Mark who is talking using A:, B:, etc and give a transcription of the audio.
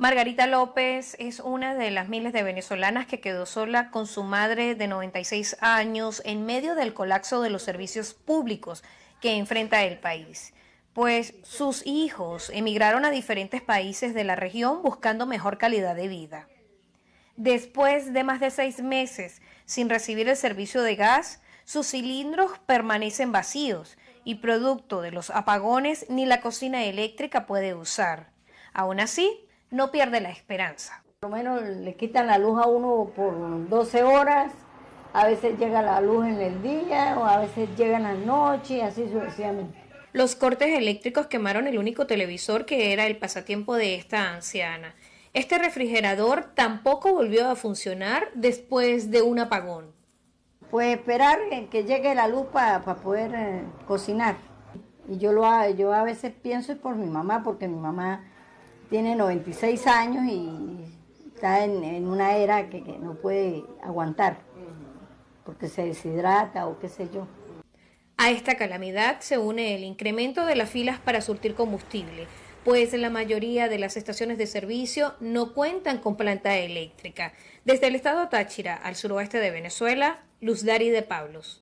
A: Margarita López es una de las miles de venezolanas que quedó sola con su madre de 96 años en medio del colapso de los servicios públicos que enfrenta el país, pues sus hijos emigraron a diferentes países de la región buscando mejor calidad de vida. Después de más de seis meses sin recibir el servicio de gas, sus cilindros permanecen vacíos y producto de los apagones ni la cocina eléctrica puede usar. Aún así, no pierde
B: la esperanza. Por lo menos le quitan la luz a uno por 12 horas, a veces llega la luz en el día o a veces llega en la noche, así sucesivamente.
A: Los cortes eléctricos quemaron el único televisor que era el pasatiempo de esta anciana. Este refrigerador tampoco volvió a funcionar
B: después de
A: un apagón.
B: Pues esperar que llegue la luz para poder eh, cocinar. Y yo, lo, yo a veces pienso por mi mamá, porque mi mamá tiene 96 años y está en, una era que, que, no puede aguantar, porque se deshidrata o qué sé yo.
A: A esta calamidad se une el incremento de las filas para surtir combustible, pues la mayoría de las estaciones de servicio no cuentan con planta eléctrica. Desde el estado Táchira, al suroeste de Venezuela, Luz Dari de Pablos.